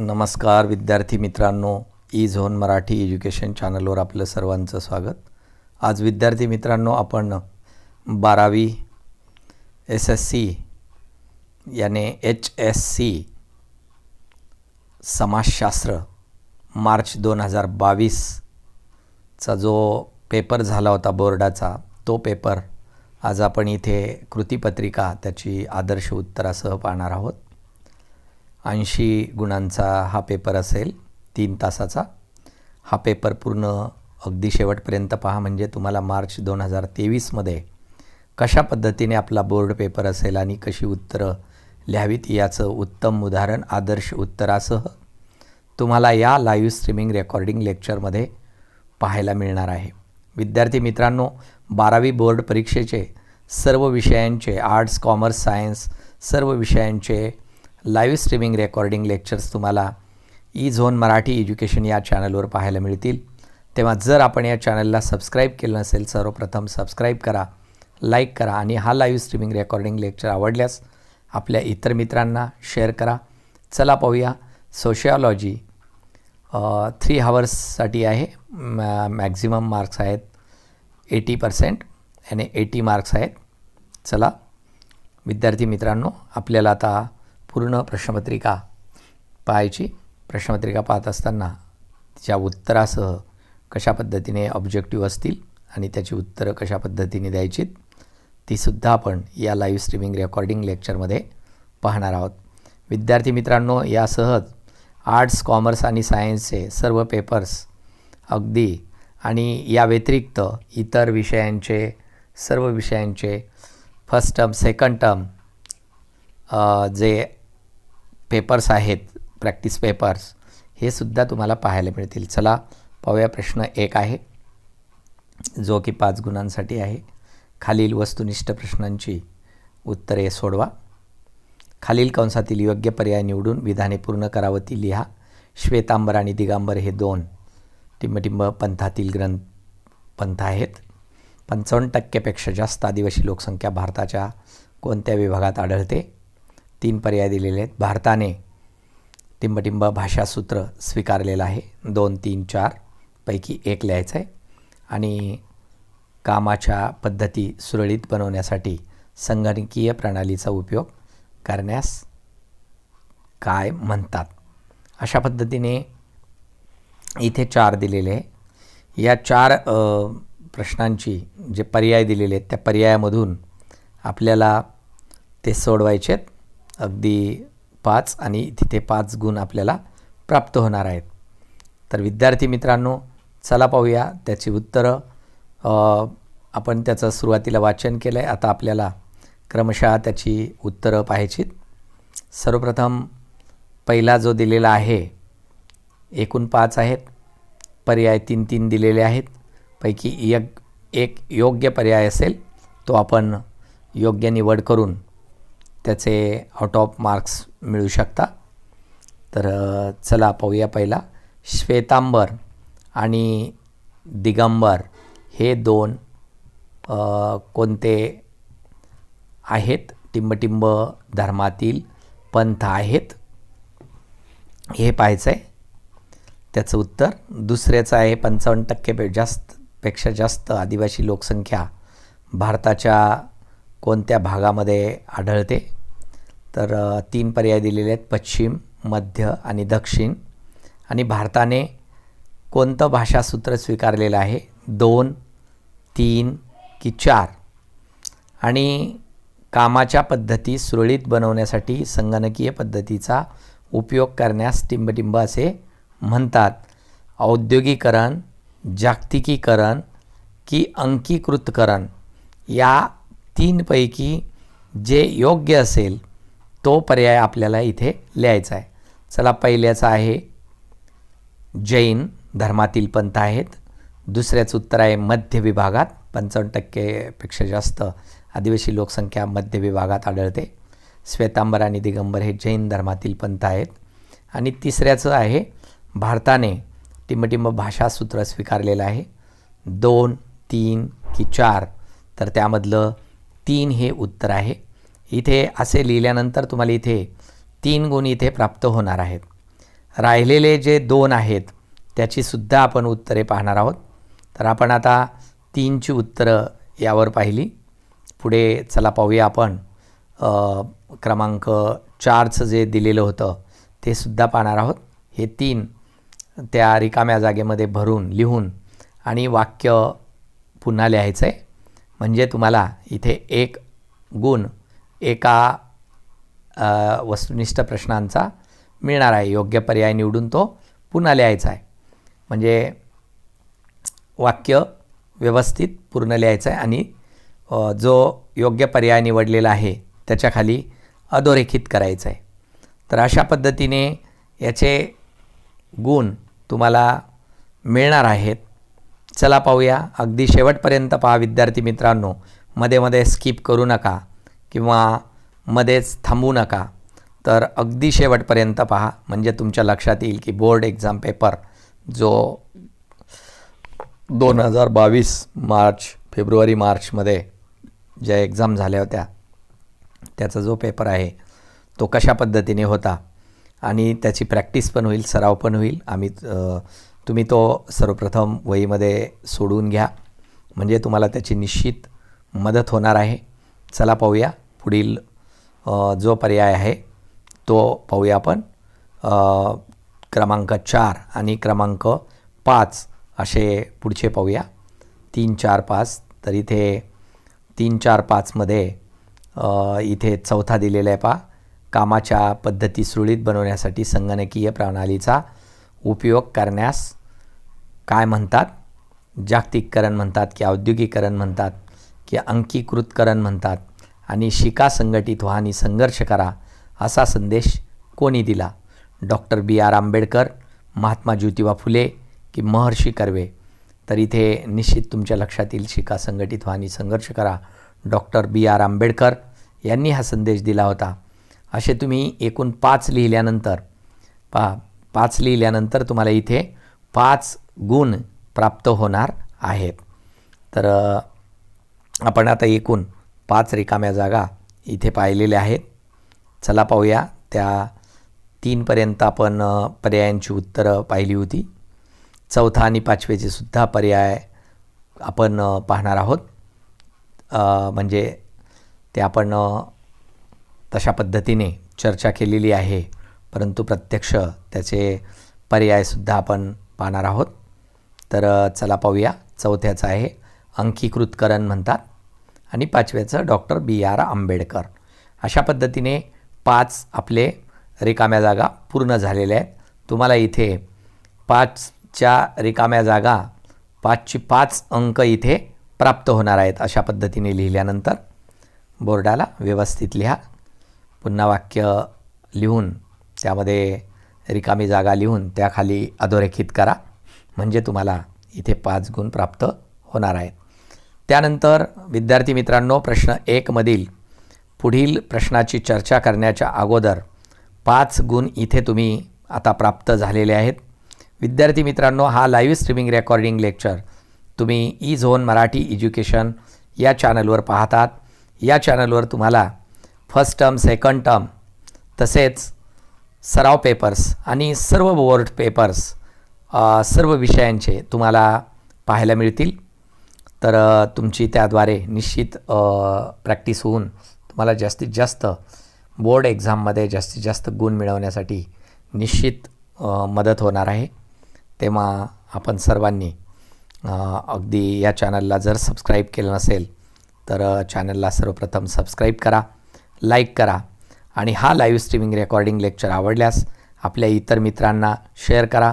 नमस्कार विद्यार्थी मित्रांनो ई झोन मराठी एज्युकेशन चॅनलवर आपलं सर्वांचं स्वागत आज विद्यार्थी मित्रांनो आपण बारावी एस एस सी याने एच एस सी समाजशास्त्र मार्च दोन हजार बावीसचा जो पेपर झाला होता बोर्डाचा तो पेपर आज आपण इथे कृतीपत्रिका त्याची आदर्श उत्तरासह पाहणार आहोत ऐंशी गुणांचा हा पेपर असेल तीन तासाचा हा पेपर पूर्ण अगदी शेवटपर्यंत पहा म्हणजे तुम्हाला मार्च दोन हजार तेवीसमध्ये कशा पद्धतीने आपला बोर्ड पेपर असेल आणि कशी उत्तरं लिहावीत याचं उत्तम उदाहरण आदर्श उत्तरासह तुम्हाला या लाईव्ह स्ट्रीमिंग रेकॉर्डिंग लेक्चरमध्ये पाहायला मिळणार आहे विद्यार्थी मित्रांनो बारावी बोर्ड परीक्षेचे सर्व विषयांचे आर्ट्स कॉमर्स सायन्स सर्व विषयांचे लाईव्ह स्ट्रीमिंग रेकॉर्डिंग लेक्चर्स तुम्हाला ई झोन मराठी एज्युकेशन या चॅनलवर पाहायला मिळतील तेव्हा जर आपण या चॅनलला सबस्क्राईब केलं नसेल सर्वप्रथम सबस्क्राईब करा लाईक करा आणि हा लाईव्ह स्ट्रीमिंग रेकॉर्डिंग लेक्चर आवडल्यास आपल्या इतर मित्रांना शेअर करा चला पाहूया सोशिओलॉजी थ्री हावर्ससाठी आहे मॅ मॅक्झिमम मार्क्स आहेत एटी पर्सेंट आणि एटी मार्क्स आहेत चला विद्यार्थी मित्रांनो आपल्याला आता पूर्ण प्रश्नपत्रिका पाहायची प्रश्नपत्रिका पाहत असताना तिच्या उत्तरासह कशा पद्धतीने ऑब्जेक्टिव्ह असतील आणि त्याची उत्तरं कशा पद्धतीने द्यायची तीसुद्धा आपण या लाईव्ह स्ट्रीमिंग रेकॉर्डिंग लेक्चरमध्ये पाहणार आहोत विद्यार्थी मित्रांनो यासह आर्ट्स कॉमर्स आणि सायन्सचे सर्व पेपर्स अगदी आणि या व्यतिरिक्त इतर विषयांचे सर्व विषयांचे फर्स्ट टर्म सेकंड टर्म जे पेपर्स आहेत प्रॅक्टिस पेपर्स हे सुद्धा तुम्हाला पाहायला मिळतील चला पाहूया प्रश्न एक आहे जो की पाच गुणांसाठी आहे खालील वस्तुनिष्ठ प्रश्नांची उत्तरे सोडवा खालील कंसातील योग्य पर्याय निवडून विधाने पूर्ण ती लिहा श्वेतांबर आणि दिगांबर हे दोन टिंबटिंब पंथातील ग्रंथ पंथ आहेत पंचावन्न टक्केपेक्षा जास्त आदिवासी लोकसंख्या भारताच्या कोणत्या विभागात आढळते तीन पर्याय दिलेले आहेत भारताने टिंबटिंब भाषासूत्र स्वीकारलेलं आहे दोन तीन चार पैकी एक लिहायचं आहे आणि कामाच्या पद्धती सुरळीत बनवण्यासाठी संगणकीय प्रणालीचा उपयोग करण्यास काय म्हणतात अशा पद्धतीने इथे चार दिलेले आहे या चार प्रश्नांची जे पर्याय दिलेले आहेत त्या पर्यायामधून आपल्याला ते सोडवायचे आहेत अगदी पाच आणि तिथे पाच गुण आपल्याला प्राप्त होणार आहेत तर विद्यार्थी मित्रांनो चला पाहूया त्याची उत्तरं आपण त्याचं सुरुवातीला वाचन केलं आहे आता आपल्याला क्रमशः त्याची उत्तरं पाहायचीत सर्वप्रथम पहिला जो दिलेला आहे एकूण पाच आहेत पर्याय तीन तीन दिलेले आहेत पैकी एक एक योग्य पर्याय असेल तो आपण योग्य निवड करून त्याचे आउट ऑफ मार्क्स मिळू शकता तर चला पाहूया पहिला श्वेतांबर आणि दिगंबर हे दोन कोणते आहेत टिंबटिंब धर्मातील पंथ आहेत हे पाहायचं आहे त्याचं उत्तर दुसऱ्याचं आहे पंचावन्न टक्के जास्त पेक्षा जास्त आदिवासी लोकसंख्या भारताच्या कोणत्या भागामध्ये आढळते तर तीन पर्याय दिलेले आहेत पश्चिम मध्य आणि दक्षिण आणि भारताने कोणतं भाषासूत्र स्वीकारलेलं आहे दोन तीन की चार आणि कामाच्या पद्धती सुरळीत बनवण्यासाठी संगणकीय पद्धतीचा उपयोग करण्यास टिंबटिंब असे म्हणतात औद्योगिकरण जागतिकीकरण की अंकीकृतकरण या तीनपैकी जे योग्य असेल तो पर्याय आपल्याला इथे लिहायचा आहे चला पहिल्याचा आहे जैन धर्मातील पंथ आहेत दुसऱ्याचं उत्तर आहे मध्य विभागात पंचावन्न टक्केपेक्षा जास्त आदिवासी लोकसंख्या मध्य विभागात आढळते श्वेतांबर आणि दिगंबर हे जैन धर्मातील पंथ आहेत आणि तिसऱ्याचं आहे भारताने टिंबटिंब भाषासूत्र स्वीकारलेलं आहे दोन तीन की चार तर त्यामधलं तीन हे उत्तर आहे इथे असे लिहिल्यानंतर तुम्हाला इथे तीन गुण इथे प्राप्त होणार आहेत राहिलेले जे दोन आहेत त्याचीसुद्धा आपण उत्तरे पाहणार आहोत तर आपण आता तीनची उत्तरं यावर पाहिली पुढे चला पाहूया आपण क्रमांक चारचं जे दिलेलं होतं ते सुद्धा पाहणार आहोत हे तीन त्या रिकाम्या जागेमध्ये भरून लिहून आणि वाक्य पुन्हा लिहायचं आहे म्हणजे तुम्हाला इथे एक गुण एका वस्तुनिष्ठ प्रश्नांचा मिळणार आहे योग्य पर्याय निवडून तो पुन्हा लिहायचा आहे म्हणजे वाक्य व्यवस्थित पूर्ण लिहायचं आहे आणि जो योग्य पर्याय निवडलेला आहे त्याच्याखाली अधोरेखित करायचं आहे तर अशा पद्धतीने याचे गुण तुम्हाला मिळणार आहेत चला पाहूया अगदी शेवटपर्यंत पहा विद्यार्थी मित्रांनो मध्ये मध्ये स्किप करू नका किंवा मध्येच थांबू नका तर अगदी शेवटपर्यंत पहा म्हणजे तुमच्या लक्षात येईल की बोर्ड एक्झाम पेपर जो दोन हजार बावीस मार्च फेब्रुवारी मार्चमध्ये ज्या एक्झाम झाल्या होत्या त्याचा जो पेपर आहे तो कशा पद्धतीने होता आणि त्याची प्रॅक्टिस पण होईल सराव पण होईल आम्ही तुम्ही तो सर्वप्रथम वहीमध्ये सोडून घ्या म्हणजे तुम्हाला त्याची निश्चित मदत होणार आहे चला पाहूया पुढील जो पर्याय आहे तो पाहूया आपण क्रमांक चार आणि क्रमांक पाच असे पुढचे पाहूया तीन चार पाच तर इथे तीन चार पाचमध्ये इथे चौथा दिलेला आहे पा कामाच्या पद्धती सुरळीत बनवण्यासाठी संगणकीय प्रणालीचा उपयोग करण्यास काय म्हणतात जागतिकीकरण म्हणतात की औद्योगिकरण म्हणतात की अंकीकृतकरण म्हणतात आणि शिका संघटित व्हा आणि संघर्ष करा असा संदेश कोणी दिला doctor B R Ambedkar Mahatma Jyotiba Phule की महर्षी कर्वे तर इथे निश्चित तुमच्या लक्षात येईल शिका संघटित व्हा आणि संघर्ष करा डॉक्टर बी आर आंबेडकर यांनी हा संदेश दिला होता असे तुम्ही एकूण पाच लिहिल्यानंतर पा पाच लिहिल्यानंतर तुम्हाला इथे पाच गुण प्राप्त होणार आहेत तर आपण आता एकूण पाच रिकाम्या जागा इथे पाहिलेल्या आहेत चला पाहूया त्या तीनपर्यंत आपण पर्यायांची उत्तरं पाहिली होती चौथा आणि पाचवेचे सुद्धा पर्याय आपण पाहणार आहोत म्हणजे ते आपण तशा पद्धतीने चर्चा केलेली आहे परंतु प्रत्यक्ष त्याचे पर्यायसुद्धा आपण पाहणार आहोत तर चला पाहूया चौथ्याचं आहे अंकीकृतकरण म्हणतात आणि पाचव्याचं डॉक्टर बी आर आंबेडकर अशा पद्धतीने पाच आपले रिकाम्या जागा पूर्ण झालेल्या आहेत तुम्हाला इथे पाचच्या रिकाम्या जागा पाचची पाच अंक इथे प्राप्त होणार आहेत अशा पद्धतीने लिहिल्यानंतर बोर्डाला व्यवस्थित लिहा पुन्हा वाक्य लिहून त्यामध्ये रिकामी जागा लिहून त्याखाली अधोरेखित करा म्हणजे तुम्हाला इथे पाच गुण प्राप्त होणार आहेत त्यानंतर विद्यार्थी मित्रांनो प्रश्न एकमधील पुढील प्रश्नाची चर्चा करण्याच्या अगोदर पाच गुण इथे तुम्ही आता प्राप्त झालेले आहेत विद्यार्थी मित्रांनो हा लाईव्ह स्ट्रीमिंग रेकॉर्डिंग लेक्चर तुम्ही ई झोन मराठी एज्युकेशन या चॅनलवर पाहतात या चॅनलवर तुम्हाला फर्स्ट टर्म सेकंड टर्म तसेच सराव पेपर्स आणि सर्व बोर्ड पेपर्स सर्व विषयांचे तुम्हाला पाहायला मिळतील तर तुमची त्याद्वारे निश्चित प्रॅक्टिस होऊन तुम्हाला जास्तीत जास्त बोर्ड एक्झाममध्ये जास्तीत जास्त गुण मिळवण्यासाठी निश्चित मदत होणार आहे तेव्हा आपण सर्वांनी अगदी या चॅनलला जर सबस्क्राईब केलं नसेल तर चॅनलला सर्वप्रथम सबस्क्राईब करा लाईक करा आणि हा लाईव्ह स्ट्रीमिंग रेकॉर्डिंग लेक्चर आवडल्यास आपल्या इतर मित्रांना शेअर करा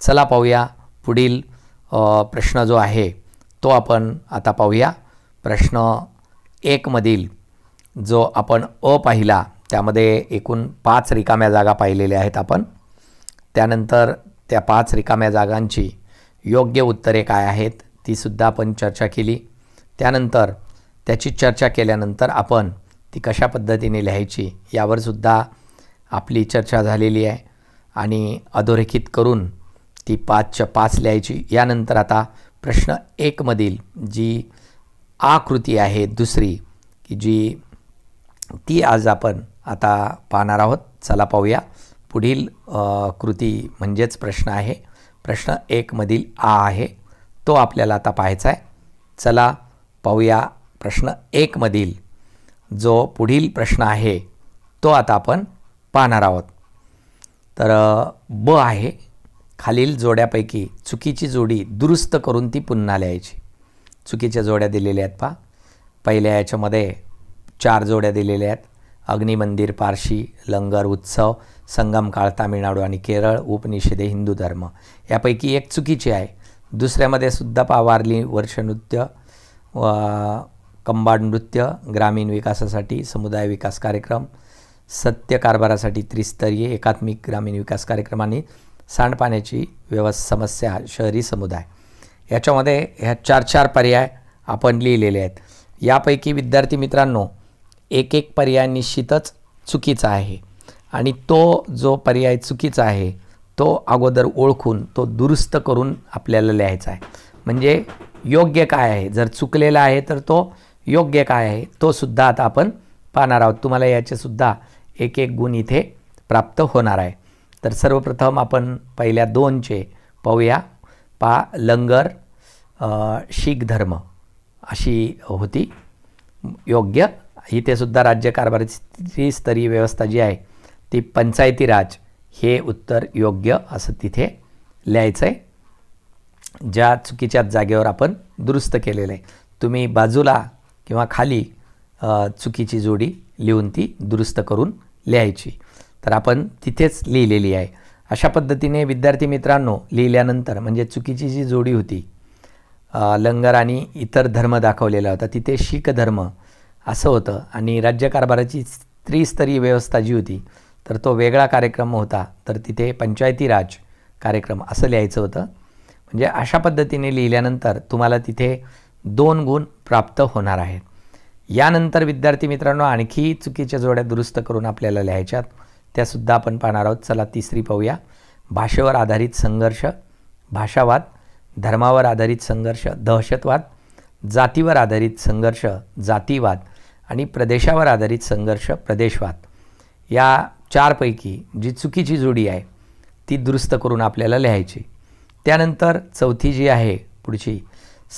चला पाहूया पुढील प्रश्न जो आहे तो आपण आता पाहूया प्रश्न एकमधील जो आपण अ पाहिला त्यामध्ये एकूण पाच रिकाम्या जागा पाहिलेल्या आहेत आपण त्यानंतर त्या पाच रिकाम्या जागांची योग्य उत्तरे काय आहेत तीसुद्धा आपण चर्चा केली त्यानंतर त्याची चर्चा केल्यानंतर आपण ती कशा पद्धतीने लिहायची यावरसुद्धा आपली चर्चा झालेली आहे आणि अधोरेखित करून ती पाचच्या पाच लिहायची यानंतर आता प्रश्न एकमधील जी आकृती आहे दुसरी की जी ती आज आपण आता पाहणार आहोत चला पाहूया पुढील कृती म्हणजेच प्रश्न आहे प्रश्न एकमधील आ आहे तो आपल्याला आता पाहायचा आहे चला पाहूया प्रश्न एकमधील जो पुढील प्रश्न आहे तो आता आपण पाहणार आहोत तर ब आहे खालील जोड्यापैकी चुकीची जोडी दुरुस्त करून ती पुन्हा लिहायची चुकीच्या जोड्या दिलेल्या आहेत पहा पहिल्या याच्यामध्ये चार जोड्या दिलेल्या आहेत अग्निमंदिर पारशी लंगर उत्सव संगम काळ तामिळनाडू आणि केरळ उपनिषदे हिंदू धर्म यापैकी एक चुकीची आहे दुसऱ्यामध्ये सुद्धा वारली वर्षनृत्य व कंबाड नृत्य ग्रामीण विकासासाठी समुदाय विकास कार्यक्रम सत्य कारभारासाठी त्रिस्तरीय एकात्मिक ग्रामीण विकास आणि सांडपाण्याची व्यवस्थ समस्या शहरी समुदाय याच्यामध्ये ह्या चार चार पर्याय आपण लिहिलेले आहेत यापैकी विद्यार्थी मित्रांनो एक एक पर्याय निश्चितच चुकीचा आहे आणि तो जो पर्याय चुकीचा आहे तो अगोदर ओळखून तो दुरुस्त करून आपल्याला लिहायचा आहे म्हणजे योग्य काय आहे जर चुकलेला आहे तर तो योग्य काय आहे तो सुद्धा आता आपण पाहणार आहोत तुम्हाला याचेसुद्धा एक एक गुण इथे प्राप्त होणार आहे तर सर्वप्रथम आपण पहिल्या दोनचे पाहूया पा लंगर शीख धर्म अशी होती योग्य इथेसुद्धा राज्य कारभाराची स्तरीय व्यवस्था जी आहे ती पंचायती राज हे उत्तर योग्य असं तिथे लिहायचं आहे ज्या चुकीच्या जागेवर आपण दुरुस्त केलेलं आहे तुम्ही बाजूला किंवा खाली चुकीची जोडी लिहून ती दुरुस्त करून लिहायची तर आपण तिथेच लिहिलेली आहे अशा पद्धतीने विद्यार्थी मित्रांनो लिहिल्यानंतर म्हणजे चुकीची जी जोडी होती लंगर आणि इतर धर्म दाखवलेला होता तिथे शीख धर्म असं होतं आणि राज्यकारभाराची त्रिस्तरीय व्यवस्था जी होती तर तो वेगळा कार्यक्रम होता तर तिथे पंचायती राज कार्यक्रम असं लिहायचं होतं म्हणजे अशा पद्धतीने लिहिल्यानंतर तुम्हाला तिथे दोन गुण प्राप्त होणार आहेत यानंतर विद्यार्थी मित्रांनो आणखी चुकीच्या जोड्या दुरुस्त करून आपल्याला लिहायच्यात त्यासुद्धा आपण पाहणार आहोत चला तिसरी पाहूया भाषेवर आधारित संघर्ष भाषावाद धर्मावर आधारित संघर्ष दहशतवाद जातीवर आधारित संघर्ष जातीवाद आणि प्रदेशावर आधारित संघर्ष प्रदेशवाद या चारपैकी जी चुकीची जोडी आहे ती दुरुस्त करून आपल्याला लिहायची त्यानंतर चौथी जी आहे पुढची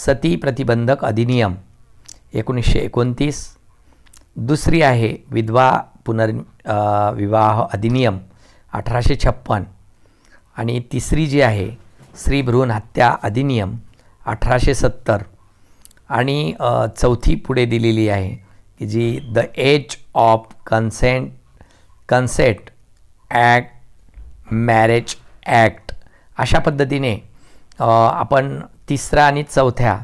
सती प्रतिबंधक अधिनियम एकोणीसशे एकोणतीस दुसरी आहे विधवा पुनर् विवाह अधिनियम अठराशे छप्पन आणि तिसरी जी आहे स्त्री भ्रूण हत्या अधिनियम अठराशे सत्तर आणि चौथी पुढे दिलेली आहे की जी the age of consent consent act marriage act अशा पद्धतीने आपण तिसरा आणि चौथ्या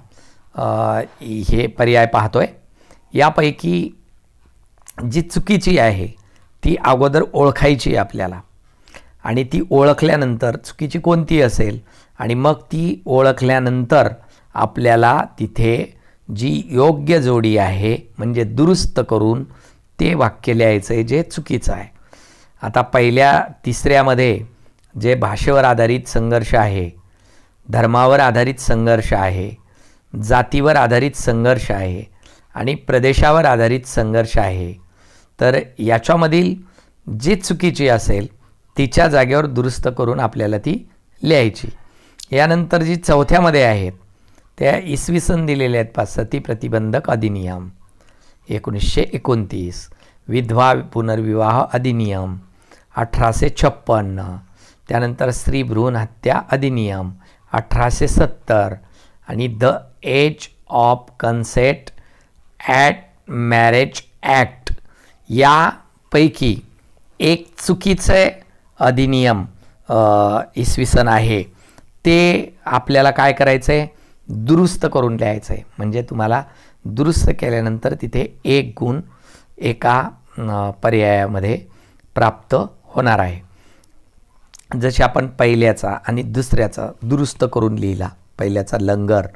हे पर्याय पाहतो आहे यापैकी जी चुकीची आहे ती अगोदर ओळखायची आपल्याला आणि ती ओळखल्यानंतर चुकीची कोणती असेल आणि मग ती ओळखल्यानंतर आपल्याला तिथे जी योग्य जोडी आहे म्हणजे दुरुस्त करून ते वाक्य लिहायचं आहे जे चुकीचं आहे आता पहिल्या तिसऱ्यामध्ये जे भाषेवर आधारित संघर्ष आहे धर्मावर आधारित संघर्ष आहे जातीवर आधारित संघर्ष आहे आणि प्रदेशावर आधारित संघर्ष आहे तर याच्यामधील जी चुकीची असेल तिच्या जागेवर दुरुस्त करून आपल्याला ती लिहायची यानंतर जी चौथ्यामध्ये आहेत त्या इसवी सन दिलेल्या आहेत पाच सती प्रतिबंधक अधिनियम एकोणीसशे एकोणतीस विधवा पुनर्विवाह अधिनियम अठराशे छप्पन्न त्यानंतर स्त्री भ्रूण हत्या अधिनियम अठराशे सत्तर आणि the age of consent at marriage act यापैकी एक चुकीचे अधिनियम इसवी सन आहे ते आपल्याला काय करायचं आहे दुरुस्त करून लिहायचं आहे म्हणजे तुम्हाला दुरुस्त केल्यानंतर तिथे एक गुण एका पर्यायामध्ये प्राप्त होणार आहे जसे आपण पहिल्याचा आणि दुसऱ्याचा दुरुस्त करून लिहिला पहिल्याचा लंगर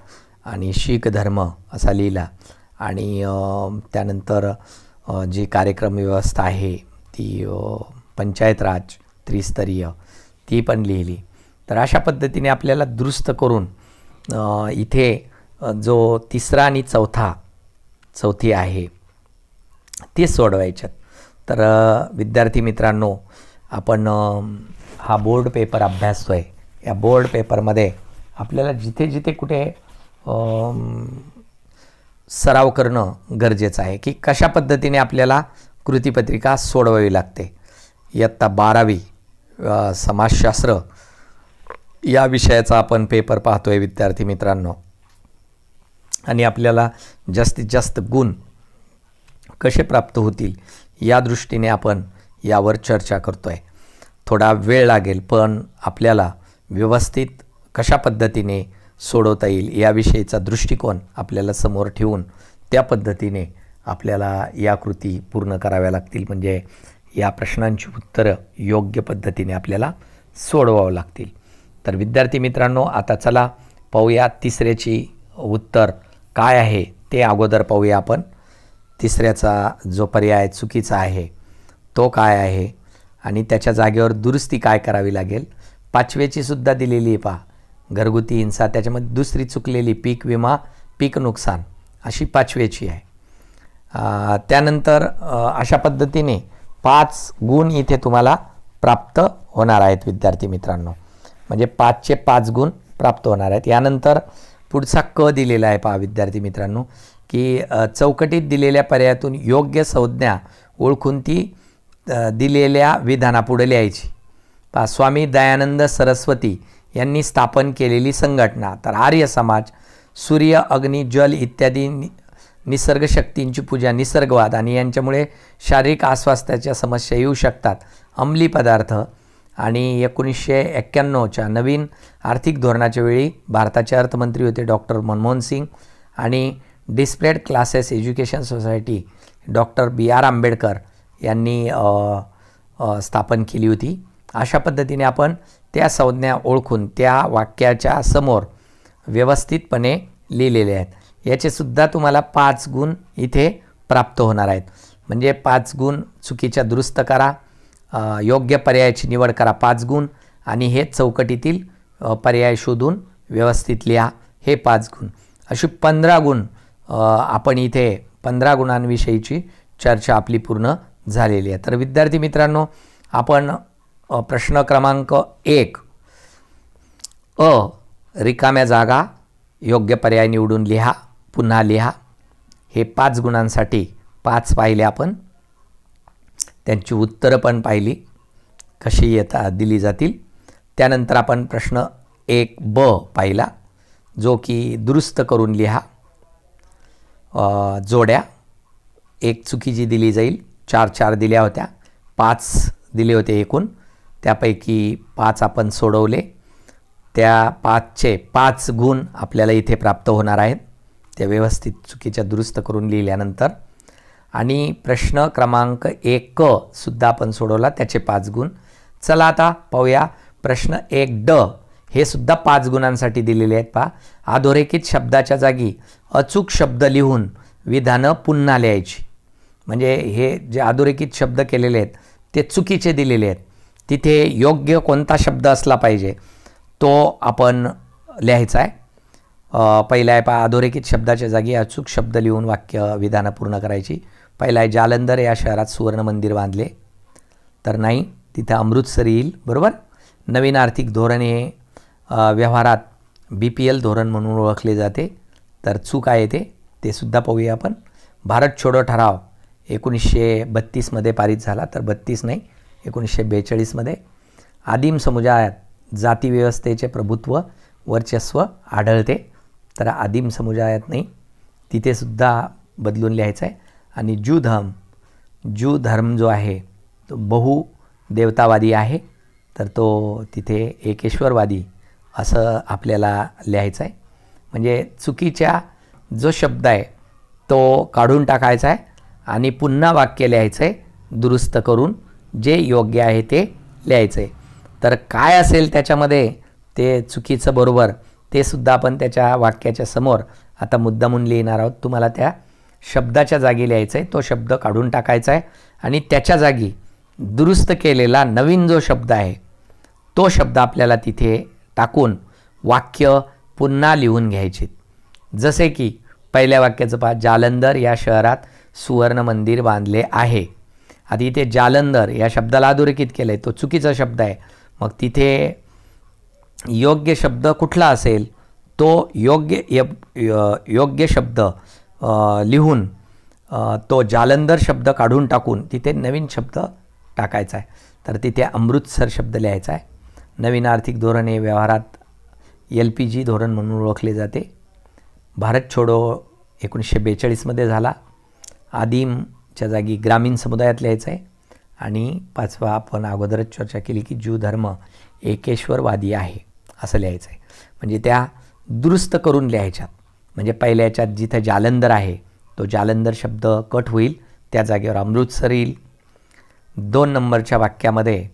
आणि शीख धर्म असा लिहिला आणि त्यानंतर जी कार्यक्रम व्यवस्था आहे ती पंचायत राज त्रिस्तरीय ती पण लिहिली तर अशा पद्धतीने आपल्याला दुरुस्त करून इथे जो तिसरा आणि चौथा चौथी आहे ते सोडवायच्यात तर विद्यार्थी मित्रांनो आपण हा बोर्ड पेपर अभ्यासतो आहे या बोर्ड पेपरमध्ये आपल्याला जिथे जिथे कुठे सराव करणं गरजेचं आहे की कशा पद्धतीने आपल्याला कृतीपत्रिका सोडवावी लागते इयत्ता बारावी समाजशास्त्र या विषयाचा आपण पेपर पाहतो आहे विद्यार्थी मित्रांनो आणि आपल्याला जास्तीत जास्त गुण कसे प्राप्त होतील या दृष्टीने आपण यावर चर्चा करतो आहे थोडा वेळ लागेल पण आपल्याला व्यवस्थित कशा पद्धतीने सोडवता येईल याविषयीचा दृष्टिकोन आपल्याला समोर ठेवून त्या पद्धतीने आपल्याला या कृती पूर्ण कराव्या लागतील म्हणजे या प्रश्नांची उत्तरं योग्य पद्धतीने आपल्याला सोडवावं लागतील तर विद्यार्थी मित्रांनो आता चला पाहूया तिसऱ्याची उत्तर काय आहे ते अगोदर पाहूया आपण तिसऱ्याचा जो पर्याय चुकीचा आहे तो काय आहे आणि त्याच्या जागेवर दुरुस्ती काय करावी लागेल पाचवेची सुद्धा दिलेली आहे पहा घरगुती हिंसा त्याच्यामध्ये दुसरी चुकलेली पीक विमा पीक नुकसान अशी पाचवेची आहे त्यानंतर अशा पद्धतीने पाच गुण इथे तुम्हाला प्राप्त होणार आहेत विद्यार्थी मित्रांनो म्हणजे पाचचे पाच गुण प्राप्त होणार आहेत यानंतर पुढचा क दिलेला आहे पहा विद्यार्थी मित्रांनो की चौकटीत दिलेल्या पर्यायातून योग्य संज्ञा ओळखून ती दिलेल्या विधानापुढे लिहायची पहा स्वामी दयानंद सरस्वती यांनी स्थापन केलेली संघटना तर आर्य समाज सूर्य अग्नी जल इत्यादी निसर्ग शक्तींची पूजा निसर्गवाद आणि यांच्यामुळे शारीरिक अस्वास्थ्याच्या समस्या येऊ शकतात अंमली पदार्थ आणि एकोणीसशे एक्क्याण्णवच्या नवीन आर्थिक धोरणाच्या वेळी भारताचे अर्थमंत्री होते डॉक्टर मनमोहन सिंग आणि displaced classes education society doctor B R Ambedkar यांनी स्थापन केली होती अशा पद्धतीने आपण त्या संज्ञा ओळखून त्या वाक्याच्या समोर व्यवस्थितपणे लिहिलेले आहेत याचेसुद्धा तुम्हाला पाच गुण इथे प्राप्त होणार आहेत म्हणजे पाच गुण चुकीच्या दुरुस्त करा योग्य पर्यायाची निवड करा पाच गुण आणि हे चौकटीतील पर्याय शोधून व्यवस्थित लिहा हे पाच गुण अशी पंधरा गुण आपण इथे पंधरा गुणांविषयीची चर्चा आपली पूर्ण झालेली आहे तर विद्यार्थी मित्रांनो आपण प्रश्न क्रमांक एक अ रिकाम्या जागा योग्य पर्याय निवडून लिहा पुन्हा लिहा हे पाच गुणांसाठी पाच पाहिले आपण त्यांची उत्तरं पण पाहिली कशी येता दिली जातील त्यानंतर आपण प्रश्न एक ब पाहिला जो की दुरुस्त करून लिहा जोड्या एक चुकीची दिली जाईल चार चार दिल्या होत्या पाच दिले होते एकूण त्यापैकी पाच आपण सोडवले त्या पाचचे पाच गुण आपल्याला इथे प्राप्त होणार आहेत त्या व्यवस्थित चुकीच्या दुरुस्त करून लिहिल्यानंतर आणि प्रश्न क्रमांक एक सुद्धा आपण सोडवला त्याचे पाच गुण चला आता पाहूया प्रश्न एक ड हे सुद्धा पाच गुणांसाठी दिलेले आहेत पहा अधोरेखित शब्दाच्या जागी अचूक शब्द लिहून विधानं पुन्हा लिहायची म्हणजे हे जे अधोरेखित शब्द केलेले आहेत ते चुकीचे दिलेले आहेत तिथे योग्य कोणता शब्द असला पाहिजे तो आपण लिहायचा आहे पहिला आहे पा अधोरेखित शब्दाच्या जागी अचूक शब्द लिहून वाक्य विधानं पूर्ण करायची पहिला आहे जालंधर या शहरात सुवर्ण मंदिर बांधले तर नाही तिथं अमृतसर येईल बरोबर नवीन आर्थिक धोरण हे व्यवहारात बी पी एल धोरण म्हणून ओळखले जाते तर चूक आहे ते ते सुद्धा पाहूया आपण भारत छोडो ठराव एकोणीसशे बत्तीसमध्ये पारित झाला तर बत्तीस नाही एकोणीसशे बेचाळीसमध्ये आदिम समुदायात जातीव्यवस्थेचे प्रभुत्व वर्चस्व आढळते तर आदिम समुदायात नाही तिथेसुद्धा बदलून लिहायचं आहे आणि ज्यू धर्म ज्यू धर्म जो आहे तो बहु देवतावादी आहे तर तो तिथे एकेश्वरवादी असं आपल्याला लिहायचं आहे म्हणजे चुकीच्या जो शब्द आहे तो काढून टाकायचा आहे आणि पुन्हा वाक्य लिहायचं आहे दुरुस्त करून जे योग्य आहे ते लिहायचं आहे तर काय असेल त्याच्यामध्ये ते चुकीचं बरोबर ते सुद्धा आपण त्याच्या वाक्याच्या समोर आता मुद्दामून लिहिणार आहोत तुम्हाला त्या शब्दाच्या जागी लिहायचं आहे तो शब्द काढून टाकायचा आहे आणि त्याच्या जागी दुरुस्त केलेला नवीन जो शब्द आहे तो शब्द आपल्याला तिथे टाकून वाक्य पुन्हा लिहून घ्यायचे जसे की पहिल्या वाक्याचं पहा जालंधर या शहरात सुवर्ण मंदिर बांधले आहे आधी इथे जालंधर या शब्दाला अधोरेखित केलं आहे तो चुकीचा शब्द आहे मग तिथे योग्य शब्द कुठला असेल तो योग्य योग्य शब्द लिहून तो जालंधर शब्द काढून टाकून तिथे नवीन शब्द टाकायचा आहे तर तिथे अमृतसर शब्द लिहायचा आहे नवीन आर्थिक धोरण हे व्यवहारात एल पी जी धोरण म्हणून ओळखले जाते भारत छोडो एकोणीसशे बेचाळीसमध्ये झाला आदिम च्या जागी ग्रामीण समुदायात लिहायचं आहे आणि पाचवा आपण अगोदरच चर्चा केली की ज्यू धर्म एकेश्वरवादी आहे असं लिहायचं आहे म्हणजे त्या दुरुस्त करून लिहायच्यात म्हणजे पहिल्या याच्यात जिथं जालंधर आहे तो जालंधर शब्द कट होईल त्या जागेवर अमृतसर येईल दोन नंबरच्या वाक्यामध्ये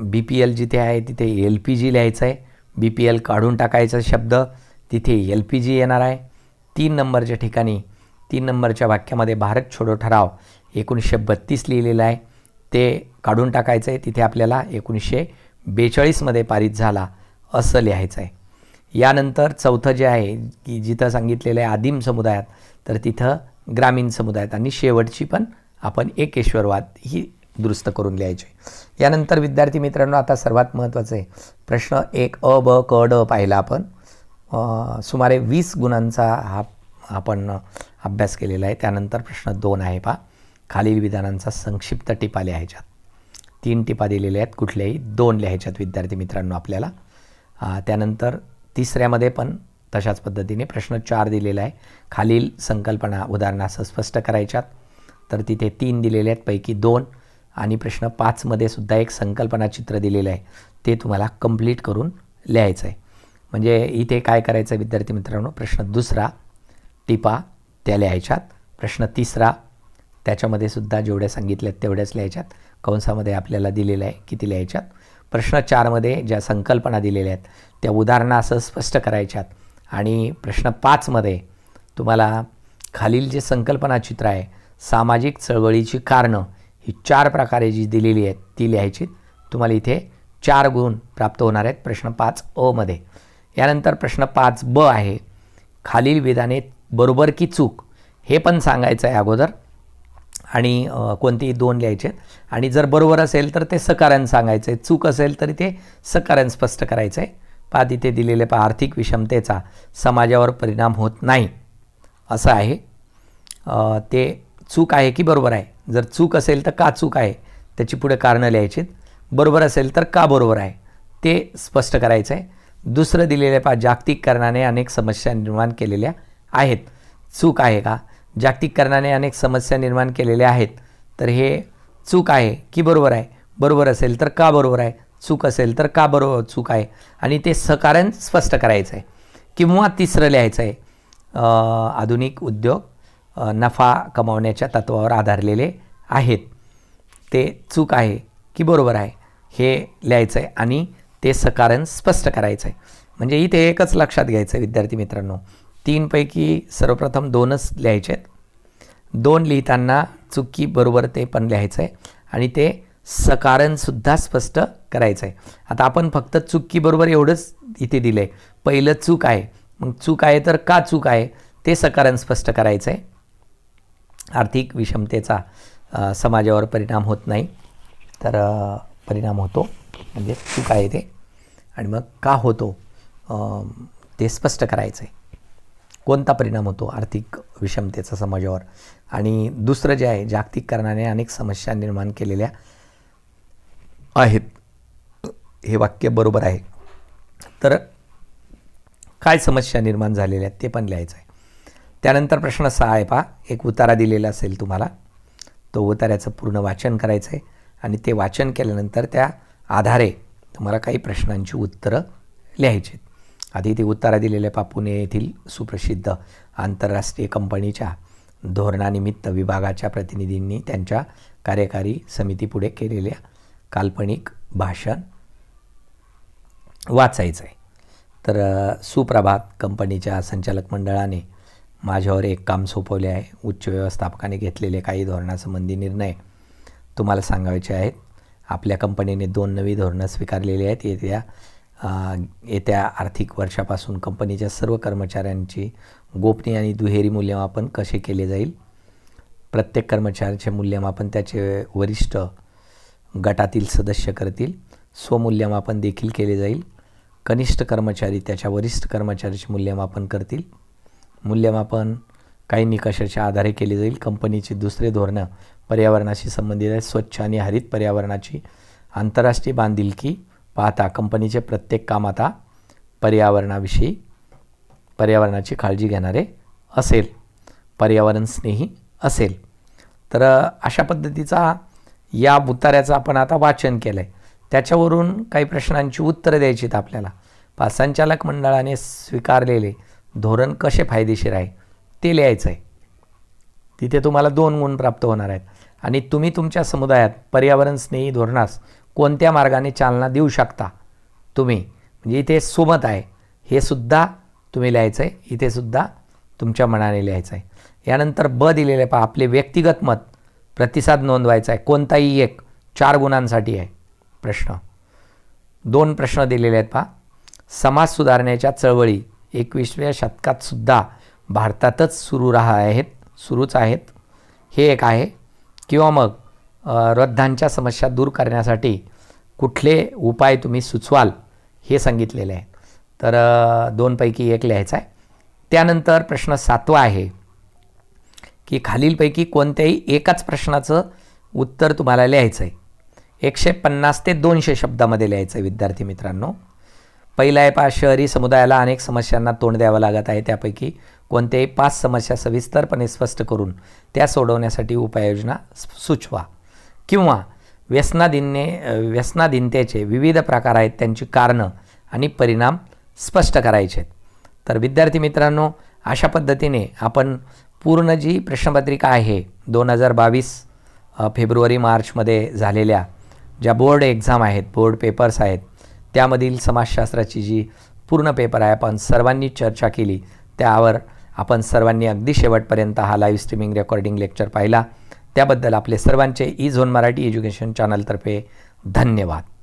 बी पी एल जिथे आहे तिथे एल पी जी लिहायचं आहे बी पी एल काढून टाकायचा शब्द तिथे एल पी जी येणार आहे तीन नंबरच्या ठिकाणी तीन नंबरच्या वाक्यामध्ये भारत छोडो ठराव एकोणीसशे बत्तीस लिहिलेलं आहे ते काढून टाकायचं आहे तिथे आपल्याला एकोणीसशे बेचाळीसमध्ये पारित झाला असं लिहायचं आहे यानंतर चौथं जे आहे की जिथं सांगितलेलं आहे आदिम समुदायात तर तिथं ग्रामीण समुदायात आणि शेवटची पण आपण एकेश्वरवाद ही दुरुस्त करून लिहायचे यानंतर विद्यार्थी मित्रांनो आता सर्वात महत्त्वाचं आहे प्रश्न एक अ ब क ड पाहिला आपण सुमारे वीस गुणांचा हा आपण अभ्यास केलेला आहे त्यानंतर प्रश्न दोन आहे पा खालील विधानांचा संक्षिप्त टिपा लिहायच्यात तीन टिपा दिलेल्या आहेत कुठल्याही दोन लिहायच्यात विद्यार्थी मित्रांनो आपल्याला त्यानंतर तिसऱ्यामध्ये पण तशाच पद्धतीने प्रश्न चार दिलेला आहे खालील संकल्पना उदाहरणासह स्पष्ट करायच्यात तर तिथे तीन दिलेल्या आहेत पैकी दोन आणि प्रश्न पाचमध्ये सुद्धा एक संकल्पना चित्र दिलेलं आहे ते तुम्हाला कंप्लीट करून लिहायचं आहे म्हणजे इथे काय करायचं विद्यार्थी मित्रांनो प्रश्न दुसरा टिपा त्या लिहायच्यात प्रश्न तिसरा त्याच्यामध्ये सुद्धा जेवढ्या सांगितल्यात तेवढ्याच लिहायच्यात कंसामध्ये आपल्याला दिलेलं आहे किती लिहायच्यात प्रश्न चारमध्ये ज्या संकल्पना दिलेल्या आहेत त्या उदाहरणासह स्पष्ट करायच्यात आणि प्रश्न पाचमध्ये तुम्हाला खालील जे संकल्पना चित्र आहे सामाजिक चळवळीची कारणं ही चार प्रकारे जी दिलेली आहेत ती लिहायची तुम्हाला इथे चार गुण प्राप्त होणार आहेत प्रश्न पाच अमध्ये यानंतर प्रश्न पाच ब आहे खालील विधाने बरोबर की चूक हे पण सांगायचं आहे अगोदर आणि कोणतेही दोन लिहायचे आणि जर बरोबर असेल तर ते सकारण सांगायचं आहे चूक असेल तरी ते सकारण स्पष्ट करायचं आहे पा तिथे दिलेले पा आर्थिक विषमतेचा समाजावर परिणाम होत नाही असं आहे ते चूक आहे की बरोबर आहे जर चूक असेल तर का चूक आहे त्याची पुढे कारणं लिहायची बरोबर असेल तर का बरोबर आहे ते स्पष्ट करायचं आहे दुसरं दिलेले पा जागतिक कारणाने अनेक समस्या निर्माण केलेल्या आहेत चूक आहे का जागतिकरणाने अनेक समस्या निर्माण केलेल्या आहेत तर हे चूक आहे की बरोबर आहे बरोबर असेल तर का बरोबर आहे चूक असेल तर का बरोबर चूक आहे आणि ते सकारण स्पष्ट करायचं आहे किंवा तिसरं लिहायचं आहे आधुनिक उद्योग नफा कमावण्याच्या तत्वावर आधारलेले आहेत ते चूक आहे की बरोबर आहे हे लिहायचं आहे आणि ते सकारण स्पष्ट करायचं आहे म्हणजे इथे एकच लक्षात घ्यायचं आहे विद्यार्थी मित्रांनो तीनपैकी सर्वप्रथम दोनच लिहायचे आहेत दोन लिहिताना चुकी ते पण लिहायचं आहे आणि ते सकारणसुद्धा स्पष्ट करायचं आहे आता आपण फक्त चुकी बरोबर एवढंच इथे दिलं आहे पहिलं चूक आहे मग चूक आहे तर का चूक आहे ते सकारण स्पष्ट करायचं आहे आर्थिक विषमतेचा समाजावर परिणाम होत नाही तर परिणाम होतो म्हणजे चूक आहे ते आणि मग का होतो ते स्पष्ट करायचं आहे कोणता परिणाम होतो आर्थिक विषमतेचा समाजावर आणि दुसरं जे आहे जागतिक कारणाने अनेक समस्या निर्माण केलेल्या आहेत हे वाक्य बरोबर आहे तर काय समस्या निर्माण झालेल्या आहेत ते पण लिहायचं आहे त्यानंतर प्रश्न सहा आहे पहा एक उतारा दिलेला असेल तुम्हाला तो उताऱ्याचं पूर्ण वाचन करायचं आहे आणि ते वाचन केल्यानंतर त्या आधारे तुम्हाला काही प्रश्नांची उत्तरं लिहायची आधी ते उत्तरा दिलेल्या पापुने येथील सुप्रसिद्ध आंतरराष्ट्रीय कंपनीच्या धोरणानिमित्त विभागाच्या प्रतिनिधींनी त्यांच्या कार्यकारी समितीपुढे केलेल्या काल्पनिक भाषण वाचायचं आहे तर सुप्रभात कंपनीच्या संचालक मंडळाने माझ्यावर एक काम सोपवले आहे उच्च व्यवस्थापकाने घेतलेले काही धोरणासंबंधी निर्णय तुम्हाला सांगायचे आहेत आपल्या कंपनीने दोन नवी धोरणं स्वीकारलेली आहेत येत्या येत्या आर्थिक वर्षापासून कंपनीच्या सर्व कर्मचाऱ्यांची गोपनीय आणि दुहेरी मूल्यमापन कसे केले जाईल प्रत्येक कर्मचाऱ्याचे मूल्यमापन त्याचे वरिष्ठ गटातील सदस्य करतील स्वमूल्यमापन देखील केले जाईल कनिष्ठ कर्मचारी त्याच्या वरिष्ठ कर्मचाऱ्याचे मूल्यमापन करतील मूल्यमापन काही निकषाच्या आधारे केले जाईल कंपनीचे दुसरे धोरणं पर्यावरणाशी संबंधित आहे स्वच्छ आणि हरित पर्यावरणाची आंतरराष्ट्रीय बांधिलकी पाहता कंपनीचे प्रत्येक काम आता पर्यावरणाविषयी पर्यावरणाची काळजी घेणारे असेल पर्यावरणस्नेही असेल तर अशा पद्धतीचा या भूताऱ्याचं आपण आता वाचन केलं आहे त्याच्यावरून काही प्रश्नांची उत्तरं द्यायची आहेत आपल्याला पा संचालक मंडळाने स्वीकारलेले धोरण कसे फायदेशीर आहे ते लिहायचं आहे तिथे तुम्हाला दोन गुण प्राप्त होणार आहेत आणि तुम्ही तुमच्या समुदायात पर्यावरणस्नेही धोरणास कोणत्या मार्गाने चालना देऊ शकता तुम्ही म्हणजे इथे सुमत आहे हे सुद्धा तुम्ही लिहायचं आहे इथे सुद्धा तुमच्या मनाने लिहायचं आहे यानंतर ब दिलेले पहा आपले व्यक्तिगत मत प्रतिसाद नोंदवायचा आहे कोणताही एक चार गुणांसाठी आहे प्रश्न दोन प्रश्न दिलेले आहेत पहा समाज सुधारण्याच्या चळवळी एकवीसव्या शतकात सुद्धा भारतातच सुरू राहा आहेत सुरूच आहेत हे एक आहे किंवा मग रद्दांच्या समस्या दूर करण्यासाठी कुठले उपाय तुम्ही सुचवाल हे सांगितलेले आहे तर दोनपैकी एक लिहायचा आहे त्यानंतर प्रश्न सातवा आहे की खालीलपैकी कोणत्याही एकाच प्रश्नाचं उत्तर तुम्हाला लिहायचं आहे एकशे पन्नास ते दोनशे शब्दामध्ये लिहायचं आहे विद्यार्थी मित्रांनो पहिला आहे पा शहरी समुदायाला अनेक समस्यांना तोंड द्यावं लागत आहे त्यापैकी कोणत्याही पाच समस्या सविस्तरपणे स्पष्ट करून त्या सोडवण्यासाठी उपाययोजना सुचवा किंवा व्यसनाधीनने व्यसनादिनतेचे विविध प्रकार आहेत त्यांची कारणं आणि परिणाम स्पष्ट करायचे तर विद्यार्थी मित्रांनो अशा पद्धतीने आपण पूर्ण जी प्रश्नपत्रिका आहे दोन हजार बावीस फेब्रुवारी मार्चमध्ये झालेल्या ज्या बोर्ड एक्झाम आहेत बोर्ड पेपर्स आहेत त्यामधील समाजशास्त्राची जी पूर्ण पेपर आहे आपण सर्वांनी चर्चा केली त्यावर आपण सर्वांनी अगदी शेवटपर्यंत हा लाईव्ह स्ट्रीमिंग रेकॉर्डिंग लेक्चर पाहिला त्याबद्दल आपले सर्वांचे ई झोन मराठी एज्युकेशन चॅनलतर्फे धन्यवाद